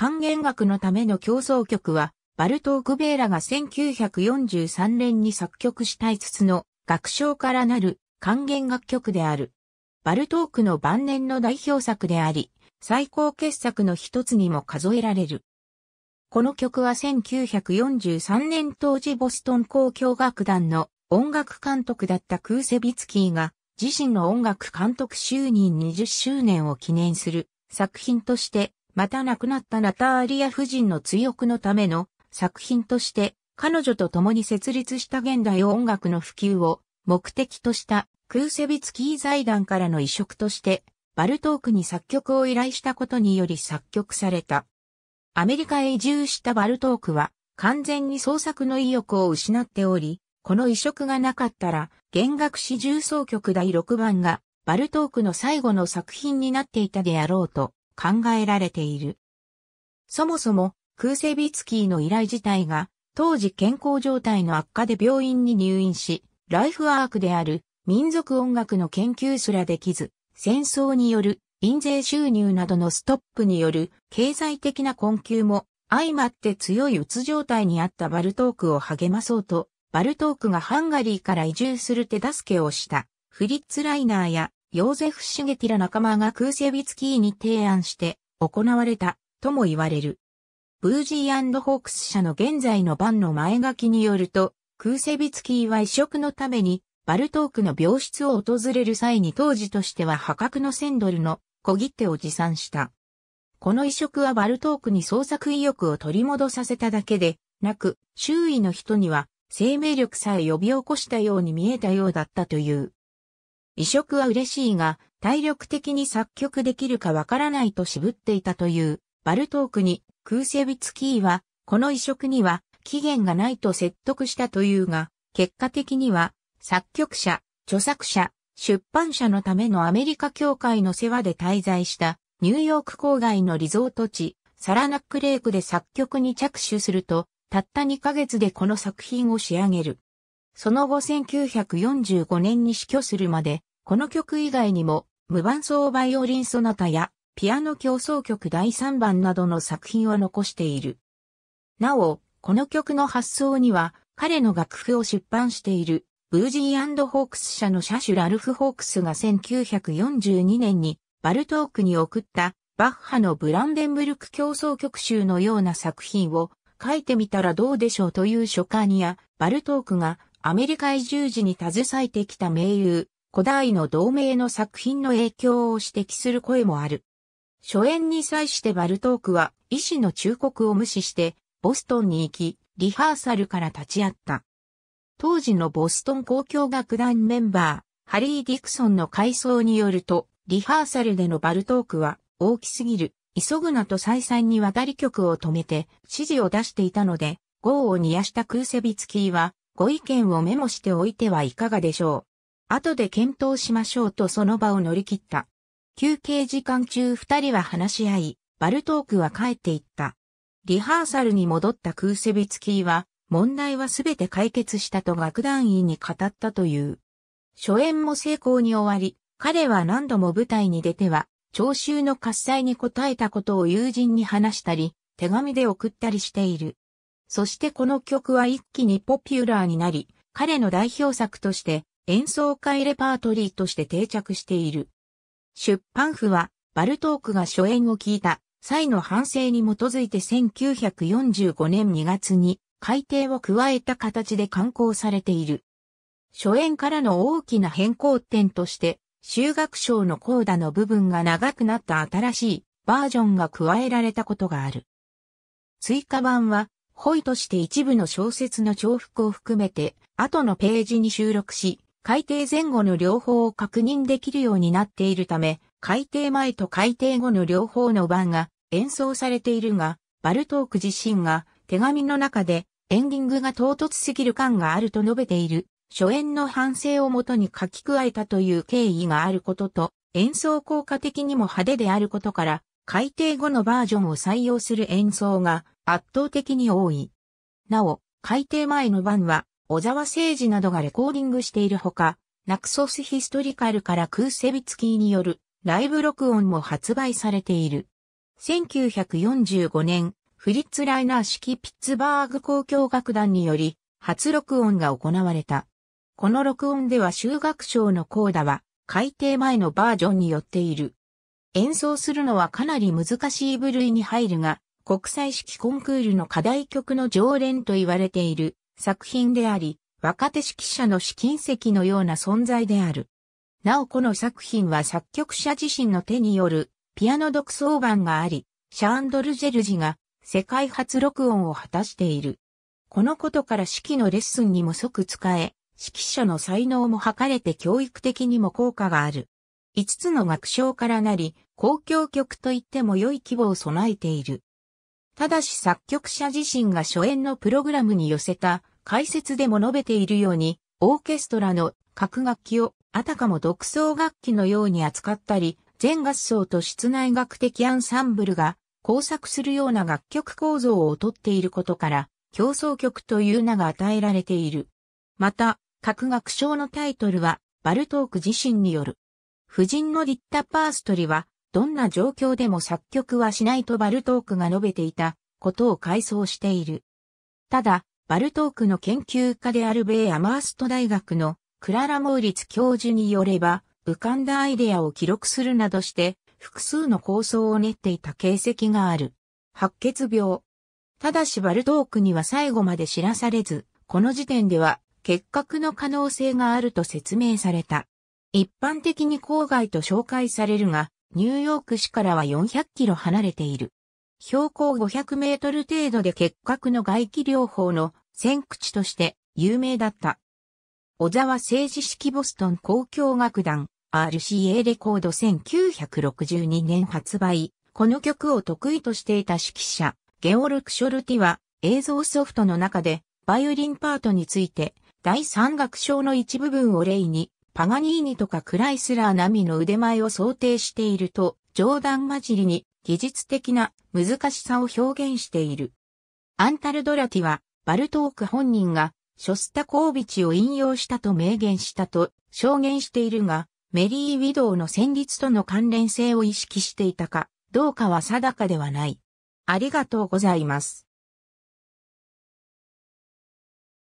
還元学のための競争曲は、バルトーク・ベーラが1943年に作曲した5つの楽章からなる還元楽曲である。バルトークの晩年の代表作であり、最高傑作の一つにも数えられる。この曲は1943年当時ボストン交響楽団の音楽監督だったクーセビツキーが自身の音楽監督就任20周年を記念する作品としてまた亡くなったナターリア夫人の追憶のための作品として、彼女と共に設立した現代音楽の普及を目的としたクーセビツキー財団からの移植として、バルトークに作曲を依頼したことにより作曲された。アメリカへ移住したバルトークは、完全に創作の意欲を失っており、この移植がなかったら、弦楽詩重奏曲第6番が、バルトークの最後の作品になっていたであろうと考えられている。そもそも、クーセビツキーの依頼自体が、当時健康状態の悪化で病院に入院し、ライフワークである民族音楽の研究すらできず、戦争による印税収入などのストップによる経済的な困窮も相まって強いうつ状態にあったバルトークを励まそうと、バルトークがハンガリーから移住する手助けをしたフリッツ・ライナーやヨーゼフ・シュゲティラ仲間がクーセビツキーに提案して行われたとも言われる。ブージーホークス社の現在の版の前書きによると、クーセビツキーは移植のためにバルトークの病室を訪れる際に当時としては破格の1000ドルの小切手を持参した。この移植はバルトークに創作意欲を取り戻させただけで、なく、周囲の人には生命力さえ呼び起こしたように見えたようだったという。移植は嬉しいが、体力的に作曲できるかわからないと渋っていたという、バルトークに、クーセビツキーは、この移植には、期限がないと説得したというが、結果的には、作曲者、著作者、出版社のためのアメリカ協会の世話で滞在した、ニューヨーク郊外のリゾート地、サラナックレイクで作曲に着手すると、たった2ヶ月でこの作品を仕上げる。その後1945年に死去するまでこの曲以外にも、無伴奏バイオリンソナタや、ピアノ競争曲第3番などの作品を残している。なお、この曲の発想には、彼の楽譜を出版している、ブージーホークス社の車種ラルフ・ホークスが1942年に、バルトークに送った、バッハのブランデンブルク競争曲集のような作品を、書いてみたらどうでしょうという書簡や、バルトークがアメリカ移住時に携えてきた名優、古代の同盟の作品の影響を指摘する声もある。初演に際してバルトークは医師の忠告を無視してボストンに行き、リハーサルから立ち会った。当時のボストン公共楽団メンバー、ハリー・ディクソンの回想によると、リハーサルでのバルトークは大きすぎる、急ぐなと再三に渡り曲を止めて指示を出していたので、号を煮やしたクーセビツキーはご意見をメモしておいてはいかがでしょう。後で検討しましょうとその場を乗り切った。休憩時間中二人は話し合い、バルトークは帰っていった。リハーサルに戻ったクーセビツキーは、問題はすべて解決したと楽団員に語ったという。初演も成功に終わり、彼は何度も舞台に出ては、聴衆の喝采に応えたことを友人に話したり、手紙で送ったりしている。そしてこの曲は一気にポピュラーになり、彼の代表作として演奏会レパートリーとして定着している。出版府は、バルトークが初演を聞いた際の反省に基づいて1945年2月に改定を加えた形で刊行されている。初演からの大きな変更点として、修学賞のコーダの部分が長くなった新しいバージョンが加えられたことがある。追加版は、ホイとして一部の小説の重複を含めて、後のページに収録し、海底前後の両方を確認できるようになっているため、海底前と海底後の両方の版が演奏されているが、バルトーク自身が手紙の中でエンディングが唐突すぎる感があると述べている、初演の反省をもとに書き加えたという経緯があることと、演奏効果的にも派手であることから、改定後のバージョンを採用する演奏が圧倒的に多い。なお、改定前の版は小沢誠治などがレコーディングしているほか、ナクソスヒストリカルからクーセビツキーによるライブ録音も発売されている。1945年、フリッツ・ライナー式ピッツバーグ交響楽団により、初録音が行われた。この録音では修学賞のコーダは、改訂前のバージョンによっている。演奏するのはかなり難しい部類に入るが、国際式コンクールの課題曲の常連と言われている、作品であり、若手指揮者の試金石のような存在である。なおこの作品は作曲者自身の手によるピアノ独奏版があり、シャンドル・ジェルジが世界初録音を果たしている。このことから指揮のレッスンにも即使え、指揮者の才能も測れて教育的にも効果がある。5つの学章からなり、公共曲と言っても良い規模を備えている。ただし作曲者自身が初演のプログラムに寄せた解説でも述べているように、オーケストラの各楽器をあたかも独奏楽器のように扱ったり、全合奏と室内楽的アンサンブルが交錯するような楽曲構造をとっていることから、競争曲という名が与えられている。また、各楽章のタイトルは、バルトーク自身による。夫人のリッタ・パーストリは、どんな状況でも作曲はしないとバルトークが述べていたことを回想している。ただ、バルトークの研究家である米アマースト大学のクララ・モーリツ教授によれば、浮かんだアイデアを記録するなどして、複数の構想を練っていた形跡がある。白血病。ただしバルトークには最後まで知らされず、この時点では結核の可能性があると説明された。一般的に郊外と紹介されるが、ニューヨーク市からは400キロ離れている。標高500メートル程度で結核の外気療法の先駆地として有名だった。小沢政治式ボストン交響楽団 RCA レコード1962年発売。この曲を得意としていた指揮者、ゲオルク・ショルティは映像ソフトの中でバイオリンパートについて第三楽章の一部分を例にパガニーニとかクライスラー並みの腕前を想定していると、冗談交じりに技術的な難しさを表現している。アンタルドラティは、バルトーク本人が、ショスタコービチを引用したと明言したと証言しているが、メリー・ウィドウの旋律との関連性を意識していたか、どうかは定かではない。ありがとうございます。